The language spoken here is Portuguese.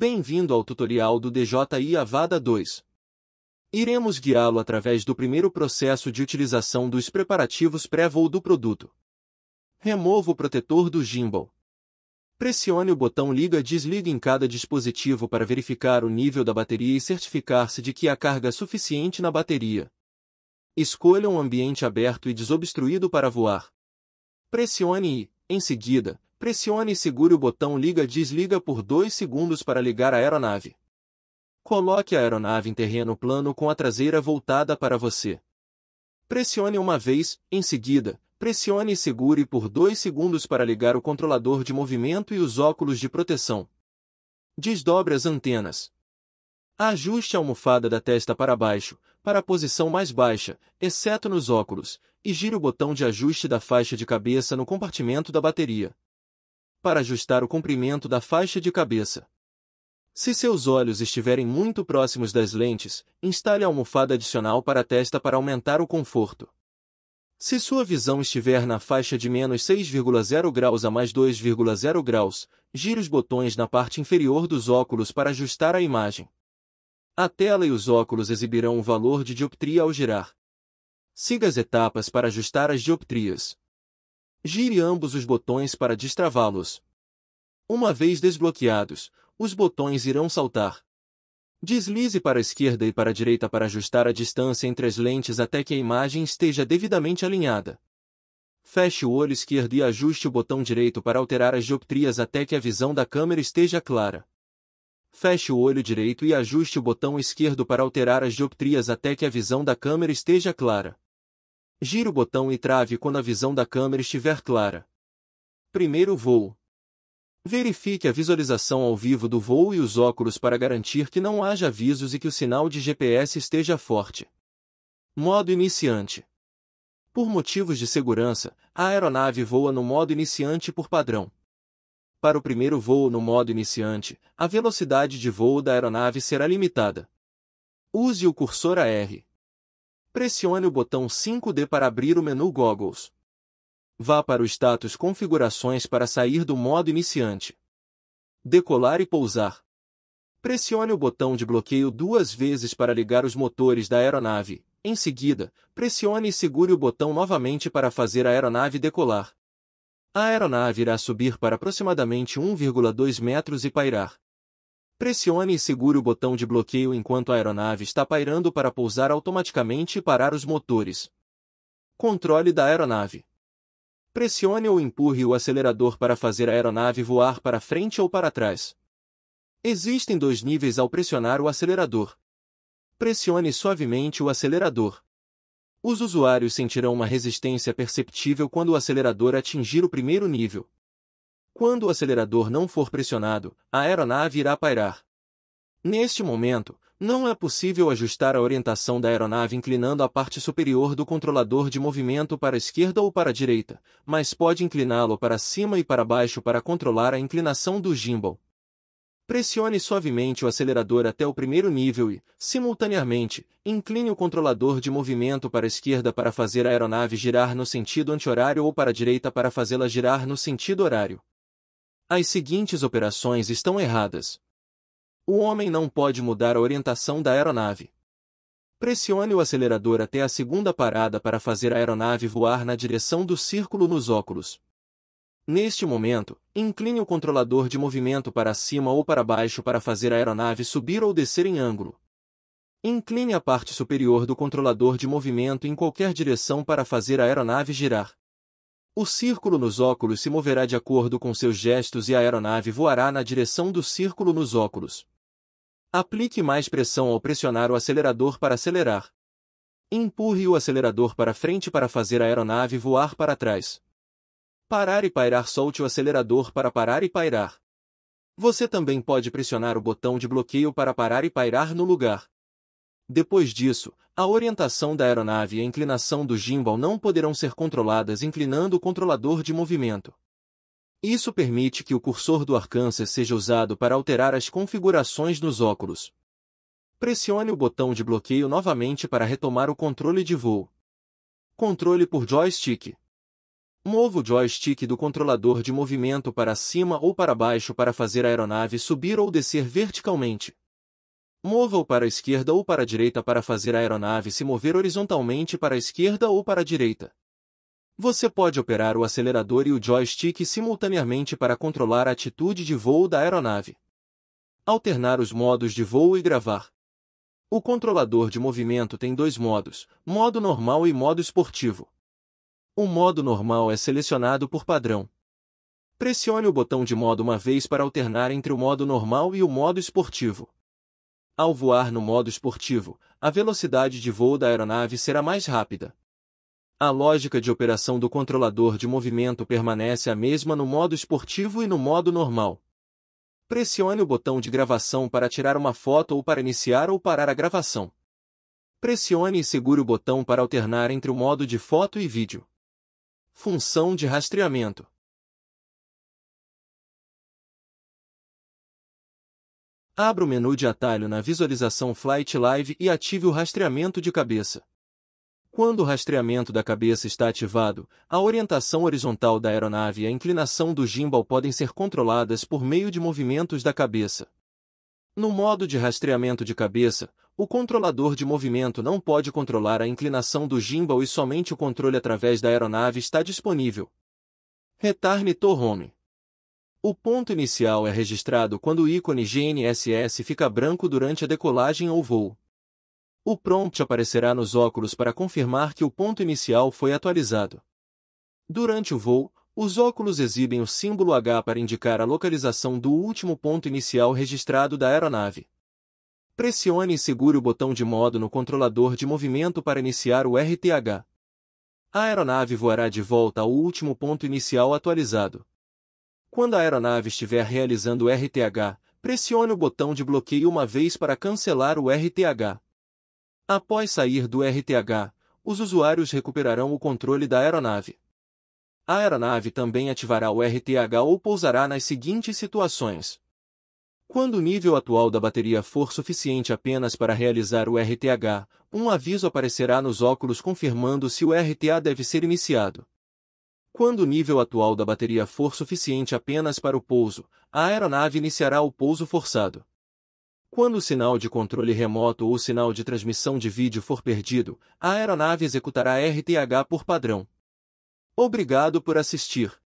Bem-vindo ao tutorial do DJI Avada 2. Iremos guiá-lo através do primeiro processo de utilização dos preparativos pré-voo do produto. Remova o protetor do gimbal. Pressione o botão liga-desliga em cada dispositivo para verificar o nível da bateria e certificar-se de que há carga suficiente na bateria. Escolha um ambiente aberto e desobstruído para voar. Pressione e, em seguida, Pressione e segure o botão liga-desliga por 2 segundos para ligar a aeronave. Coloque a aeronave em terreno plano com a traseira voltada para você. Pressione uma vez, em seguida, pressione e segure por 2 segundos para ligar o controlador de movimento e os óculos de proteção. Desdobre as antenas. Ajuste a almofada da testa para baixo, para a posição mais baixa, exceto nos óculos, e gire o botão de ajuste da faixa de cabeça no compartimento da bateria para ajustar o comprimento da faixa de cabeça. Se seus olhos estiverem muito próximos das lentes, instale a almofada adicional para a testa para aumentar o conforto. Se sua visão estiver na faixa de menos 6,0 graus a mais 2,0 graus, gire os botões na parte inferior dos óculos para ajustar a imagem. A tela e os óculos exibirão o valor de dioptria ao girar. Siga as etapas para ajustar as dioptrias. Gire ambos os botões para destravá-los. Uma vez desbloqueados, os botões irão saltar. Deslize para a esquerda e para a direita para ajustar a distância entre as lentes até que a imagem esteja devidamente alinhada. Feche o olho esquerdo e ajuste o botão direito para alterar as dioptrias até que a visão da câmera esteja clara. Feche o olho direito e ajuste o botão esquerdo para alterar as dioptrias até que a visão da câmera esteja clara. Gire o botão e trave quando a visão da câmera estiver clara. Primeiro voo. Verifique a visualização ao vivo do voo e os óculos para garantir que não haja avisos e que o sinal de GPS esteja forte. Modo iniciante. Por motivos de segurança, a aeronave voa no modo iniciante por padrão. Para o primeiro voo no modo iniciante, a velocidade de voo da aeronave será limitada. Use o cursor AR Pressione o botão 5D para abrir o menu Goggles. Vá para o status Configurações para sair do modo iniciante. Decolar e pousar. Pressione o botão de bloqueio duas vezes para ligar os motores da aeronave. Em seguida, pressione e segure o botão novamente para fazer a aeronave decolar. A aeronave irá subir para aproximadamente 1,2 metros e pairar. Pressione e segure o botão de bloqueio enquanto a aeronave está pairando para pousar automaticamente e parar os motores. Controle da aeronave. Pressione ou empurre o acelerador para fazer a aeronave voar para frente ou para trás. Existem dois níveis ao pressionar o acelerador. Pressione suavemente o acelerador. Os usuários sentirão uma resistência perceptível quando o acelerador atingir o primeiro nível. Quando o acelerador não for pressionado, a aeronave irá pairar. Neste momento, não é possível ajustar a orientação da aeronave inclinando a parte superior do controlador de movimento para a esquerda ou para a direita, mas pode incliná-lo para cima e para baixo para controlar a inclinação do gimbal. Pressione suavemente o acelerador até o primeiro nível e, simultaneamente, incline o controlador de movimento para a esquerda para fazer a aeronave girar no sentido anti-horário ou para a direita para fazê-la girar no sentido horário. As seguintes operações estão erradas. O homem não pode mudar a orientação da aeronave. Pressione o acelerador até a segunda parada para fazer a aeronave voar na direção do círculo nos óculos. Neste momento, incline o controlador de movimento para cima ou para baixo para fazer a aeronave subir ou descer em ângulo. Incline a parte superior do controlador de movimento em qualquer direção para fazer a aeronave girar. O círculo nos óculos se moverá de acordo com seus gestos e a aeronave voará na direção do círculo nos óculos. Aplique mais pressão ao pressionar o acelerador para acelerar. Empurre o acelerador para frente para fazer a aeronave voar para trás. Parar e pairar solte o acelerador para parar e pairar. Você também pode pressionar o botão de bloqueio para parar e pairar no lugar. Depois disso, a orientação da aeronave e a inclinação do gimbal não poderão ser controladas inclinando o controlador de movimento. Isso permite que o cursor do Arkansas seja usado para alterar as configurações nos óculos. Pressione o botão de bloqueio novamente para retomar o controle de voo. Controle por joystick. Mova o joystick do controlador de movimento para cima ou para baixo para fazer a aeronave subir ou descer verticalmente. Mova-o para a esquerda ou para a direita para fazer a aeronave se mover horizontalmente para a esquerda ou para a direita. Você pode operar o acelerador e o joystick simultaneamente para controlar a atitude de voo da aeronave. Alternar os modos de voo e gravar. O controlador de movimento tem dois modos, modo normal e modo esportivo. O modo normal é selecionado por padrão. Pressione o botão de modo uma vez para alternar entre o modo normal e o modo esportivo. Ao voar no modo esportivo, a velocidade de voo da aeronave será mais rápida. A lógica de operação do controlador de movimento permanece a mesma no modo esportivo e no modo normal. Pressione o botão de gravação para tirar uma foto ou para iniciar ou parar a gravação. Pressione e segure o botão para alternar entre o modo de foto e vídeo. Função de rastreamento Abra o menu de atalho na visualização Flight Live e ative o rastreamento de cabeça. Quando o rastreamento da cabeça está ativado, a orientação horizontal da aeronave e a inclinação do gimbal podem ser controladas por meio de movimentos da cabeça. No modo de rastreamento de cabeça, o controlador de movimento não pode controlar a inclinação do gimbal e somente o controle através da aeronave está disponível. Retarne to home. O ponto inicial é registrado quando o ícone GNSS fica branco durante a decolagem ou voo. O prompt aparecerá nos óculos para confirmar que o ponto inicial foi atualizado. Durante o voo, os óculos exibem o símbolo H para indicar a localização do último ponto inicial registrado da aeronave. Pressione e segure o botão de modo no controlador de movimento para iniciar o RTH. A aeronave voará de volta ao último ponto inicial atualizado. Quando a aeronave estiver realizando o RTH, pressione o botão de bloqueio uma vez para cancelar o RTH. Após sair do RTH, os usuários recuperarão o controle da aeronave. A aeronave também ativará o RTH ou pousará nas seguintes situações. Quando o nível atual da bateria for suficiente apenas para realizar o RTH, um aviso aparecerá nos óculos confirmando se o RTA deve ser iniciado. Quando o nível atual da bateria for suficiente apenas para o pouso, a aeronave iniciará o pouso forçado. Quando o sinal de controle remoto ou o sinal de transmissão de vídeo for perdido, a aeronave executará RTH por padrão. Obrigado por assistir.